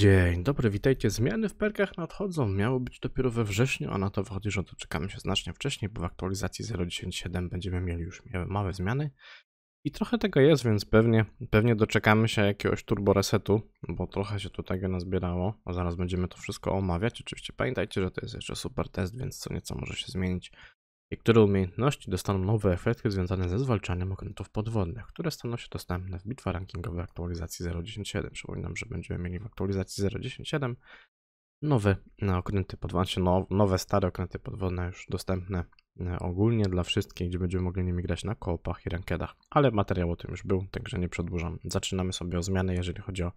Dzień dobry, witajcie. Zmiany w perkach nadchodzą. Miało być dopiero we wrześniu, a na to wychodzi, że doczekamy się znacznie wcześniej, bo w aktualizacji 0.10.7 będziemy mieli już małe zmiany. I trochę tego jest, więc pewnie, pewnie doczekamy się jakiegoś turbo resetu, bo trochę się tutaj nazbierało, a zaraz będziemy to wszystko omawiać. Oczywiście pamiętajcie, że to jest jeszcze super test, więc co nieco może się zmienić. Niektóre umiejętności dostaną nowe efekty związane ze zwalczaniem okrętów podwodnych, które staną się dostępne w bitwach rankingowej aktualizacji 0.10.7. Przypominam, że będziemy mieli w aktualizacji 0.10.7 nowe e, okręty podwodne, znaczy no, nowe stare okręty podwodne już dostępne e, ogólnie dla wszystkich, gdzie będziemy mogli nimi grać na kołpach i rankedach. Ale materiał o tym już był, także nie przedłużam. Zaczynamy sobie o zmiany, jeżeli chodzi o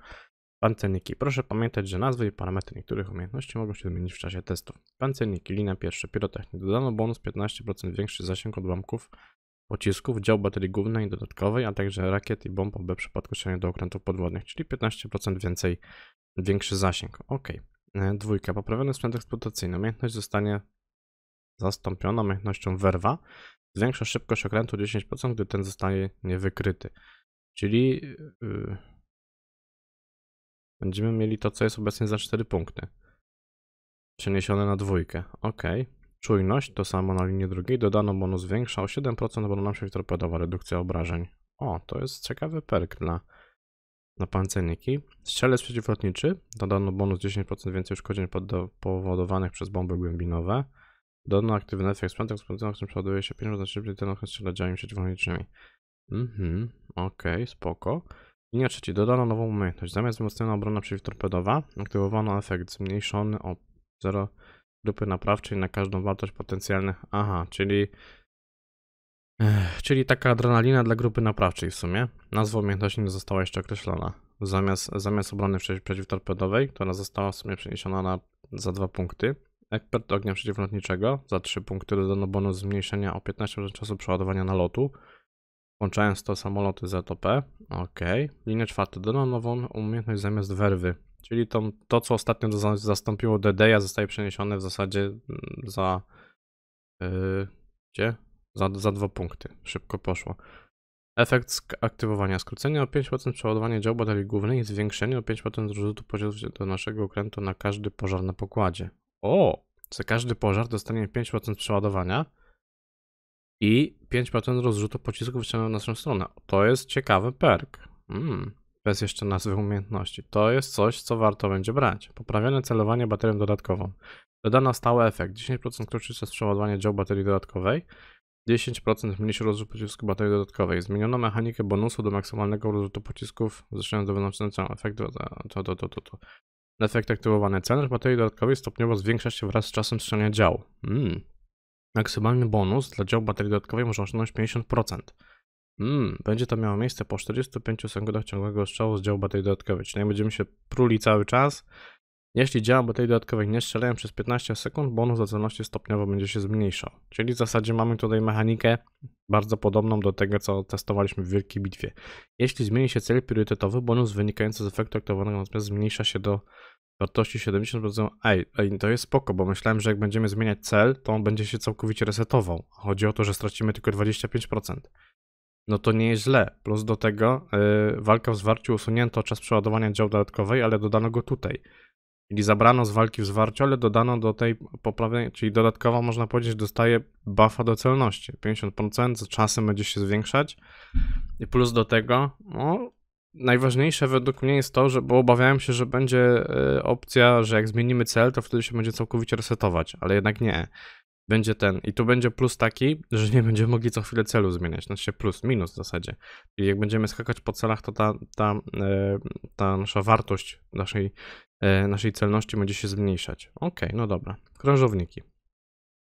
Pancerniki. Proszę pamiętać, że nazwy i parametry niektórych umiejętności mogą się zmienić w czasie testów. Pancerniki, linia pierwsza, pirotechnik. Dodano bonus 15% większy zasięg odłamków pocisków, dział baterii głównej i dodatkowej, a także rakiet i bomb OB w przypadku strzelania do okrętów podwodnych, czyli 15% więcej, większy zasięg. Ok. E, dwójka. Poprawiony sprzęt eksploatacyjny. Umiejętność zostanie zastąpiona umiejętnością werwa. Zwiększa szybkość okrętu 10%, gdy ten zostanie niewykryty. Czyli... Yy Będziemy mieli to, co jest obecnie za 4 punkty. Przeniesione na dwójkę. Ok. Czujność, to samo na linii drugiej. Dodano bonus większa o 7%, bo nam się torpedowa redukcja obrażeń. O, to jest ciekawy perk dla na pancerniki. Strzelec przeciwlotniczy. Dodano bonus 10% więcej uszkodzeń powodowanych przez bomby głębinowe. Dodano aktywny efekt sprzętek, w którym przeładuje się 5% szybciej ten okres strzela działami przeciwlotniczymi. Mhm, okej, okay, spoko. Linia 3. Dodano nową umiejętność. Zamiast wzmocniona obrona przeciwtorpedowa, aktywowano efekt zmniejszony o 0 grupy naprawczej na każdą wartość potencjalnych. Aha, czyli. czyli taka adrenalina dla grupy naprawczej w sumie. Nazwa umiejętności nie została jeszcze określona. Zamiast, zamiast obrony przeciwtorpedowej, która została w sumie przeniesiona na, za 2 punkty. Ekspert ognia przeciwlotniczego za 3 punkty dodano bonus zmniejszenia o 15% czasu przeładowania nalotu. lotu Włączając to samoloty ZOP. Ok. Linia czwarta. Dodano nową umiejętność zamiast werwy. Czyli to, to co ostatnio zastąpiło DD'a zostaje przeniesione w zasadzie mm, za... Yy, gdzie? Za, za dwa punkty. Szybko poszło. Efekt aktywowania. Skrócenie o 5% przeładowania dział baterii głównej i zwiększenie o 5% zrzutu poziomu do naszego okrętu na każdy pożar na pokładzie. O! Za każdy pożar dostanie 5% przeładowania i 5% rozrzutu pocisków wyciągnął na naszą stronę. To jest ciekawy perk. Mm. Bez jeszcze nazwy umiejętności. To jest coś, co warto będzie brać. Poprawione celowanie baterią dodatkową. Dodano stały efekt. 10% krótszy czas przeładowania dział baterii dodatkowej. 10% mniejszy rozrzut pocisku baterii dodatkowej. Zmieniono mechanikę bonusu do maksymalnego rozrzutu pocisków zresztą do wynoszenia efekt to, to, to, to, to. Efekt aktywowany. Cenę baterii dodatkowej stopniowo zwiększa się wraz z czasem strzelania działu. Mm. Maksymalny bonus dla działu baterii dodatkowej może osiągnąć 50%. Hmm, będzie to miało miejsce po 45 sekundach ciągłego strzału z działu baterii dodatkowej, czyli będziemy się pruli cały czas. Jeśli działa baterii dodatkowej nie strzelają przez 15 sekund, bonus do celności stopniowo będzie się zmniejszał. Czyli w zasadzie mamy tutaj mechanikę bardzo podobną do tego, co testowaliśmy w Wielkiej Bitwie. Jeśli zmieni się cel priorytetowy, bonus wynikający z efektu aktywowanego natomiast zmniejsza się do wartości 70%. Ej, ej, to jest spoko, bo myślałem, że jak będziemy zmieniać cel, to on będzie się całkowicie resetował. Chodzi o to, że stracimy tylko 25%. No to nie jest źle. Plus do tego yy, w zwarciu usunięto czas przeładowania dział dodatkowej, ale dodano go tutaj. Czyli zabrano z walki w zwarciu, ale dodano do tej poprawnej, czyli dodatkowo można powiedzieć dostaje buffa do celności. 50% czasem będzie się zwiększać. I plus do tego, no, najważniejsze według mnie jest to, że, bo obawiałem się, że będzie e, opcja, że jak zmienimy cel, to wtedy się będzie całkowicie resetować, ale jednak nie. Będzie ten. I tu będzie plus taki, że nie będziemy mogli co chwilę celu zmieniać. Znaczy plus, minus w zasadzie. I jak będziemy skakać po celach, to ta, ta, e, ta nasza wartość naszej, e, naszej celności będzie się zmniejszać. Okej, okay, no dobra. Krążowniki.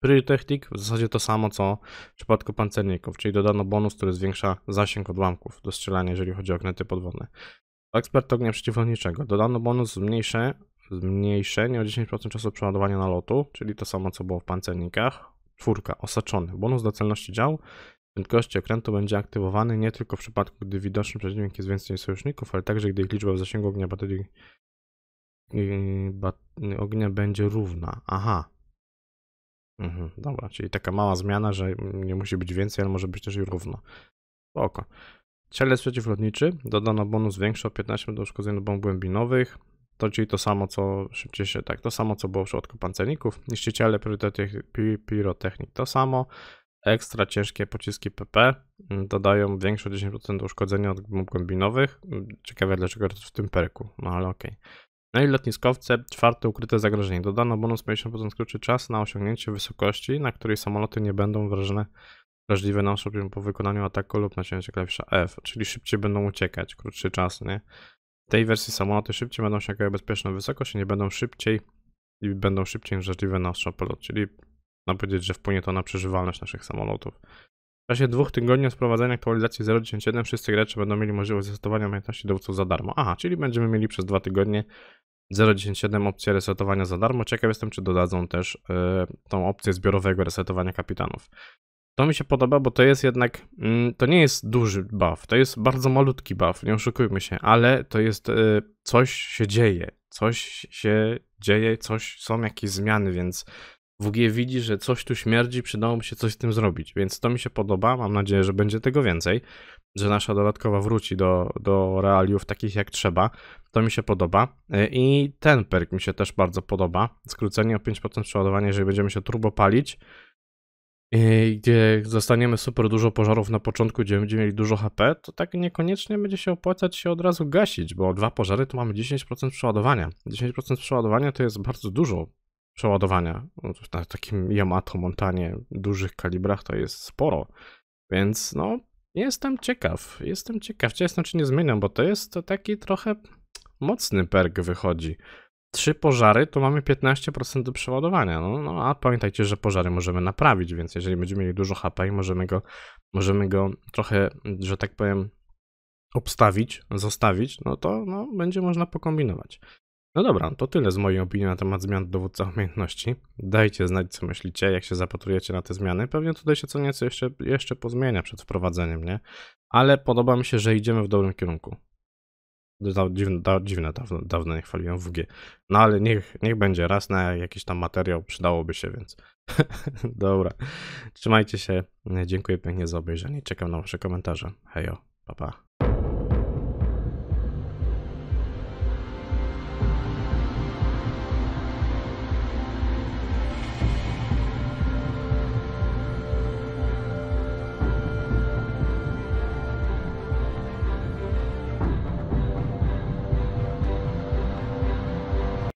Pyrotechnik w zasadzie to samo co w przypadku pancerników, czyli dodano bonus, który zwiększa zasięg odłamków do strzelania, jeżeli chodzi o ognety podwodne. Ekspert ognia przeciwlotniczego. Dodano bonus zmniejsze, zmniejszenie o 10% czasu przeładowania nalotu, czyli to samo co było w pancernikach. Czwórka, osaczony. Bonus do celności dział prędkości okrętu będzie aktywowany nie tylko w przypadku, gdy widoczny przeciwnik jest więcej sojuszników, ale także gdy ich liczba w zasięgu ognia baterii ognia będzie równa. Aha, Mhm, dobra, czyli taka mała zmiana, że nie musi być więcej, ale może być też i równo. Oko. Cielec przeciwlotniczy, dodano bonus większy o 15 do uszkodzeń do bomb głębinowych, to czyli to samo, co szybciej się, tak, to samo, co było w przypadku pancerników, niszczyciele pirotechnik, to samo, ekstra ciężkie pociski PP mm, dodają większe 10% uszkodzenia od bomb głębinowych, mm, ciekawe dlaczego w tym perku, no ale okej. Okay. No i lotniskowce, czwarte ukryte zagrożenie. Dodano bonus 50% krótszy czas na osiągnięcie wysokości, na której samoloty nie będą wrażone, wrażliwe na oszopium po wykonaniu ataku lub nacięciu klawisza F, czyli szybciej będą uciekać, krótszy czas, nie? W tej wersji samoloty szybciej będą osiągały bezpieczną wysokość i nie będą szybciej i będą szybciej wrażliwe na oszopium, czyli można powiedzieć, że wpłynie to na przeżywalność naszych samolotów. W czasie dwóch tygodni od wprowadzenia aktualizacji 0.10.1 wszyscy gracze będą mieli możliwość zastosowania umiejętności dowódców za darmo. Aha, czyli będziemy mieli przez dwa tygodnie 0.10.7 opcja resetowania za darmo. Ciekaw jestem, czy dodadzą też y, tą opcję zbiorowego resetowania kapitanów. To mi się podoba, bo to jest jednak, mm, to nie jest duży buff, to jest bardzo malutki buff, nie oszukujmy się, ale to jest, y, coś się dzieje, coś się dzieje, coś, są jakieś zmiany, więc WG widzi, że coś tu śmierdzi, przydałoby się coś z tym zrobić, więc to mi się podoba. Mam nadzieję, że będzie tego więcej, że nasza dodatkowa wróci do, do realiów takich jak trzeba. To mi się podoba. E, I ten perk mi się też bardzo podoba. Skrócenie o 5% przeładowania, jeżeli będziemy się turbo palić e, gdzie zostaniemy super dużo pożarów na początku, gdzie będziemy mieli dużo HP, to tak niekoniecznie będzie się opłacać się od razu gasić, bo dwa pożary to mamy 10% przeładowania. 10% przeładowania to jest bardzo dużo przeładowania. No, na takim Yamato Montanie dużych kalibrach to jest sporo, więc no jestem ciekaw, jestem ciekaw, czy znaczy nie zmieniam, bo to jest to taki trochę mocny perk wychodzi. Trzy pożary to mamy 15% do przeładowania, no, no a pamiętajcie, że pożary możemy naprawić, więc jeżeli będziemy mieli dużo HP możemy go, możemy go trochę, że tak powiem, obstawić, zostawić, no to no, będzie można pokombinować. No dobra, to tyle z mojej opinii na temat zmian dowódca umiejętności. Dajcie znać, co myślicie, jak się zapatrujecie na te zmiany. Pewnie tutaj się co nieco jeszcze, jeszcze pozmienia przed wprowadzeniem, nie? Ale podoba mi się, że idziemy w dobrym kierunku. Da, dziwne, da, dziwne dawno, dawno nie chwaliłem WG. No ale niech, niech będzie raz na jakiś tam materiał, przydałoby się, więc. dobra, trzymajcie się. Dziękuję pięknie za obejrzenie. Czekam na Wasze komentarze. Hejo, papa. Pa.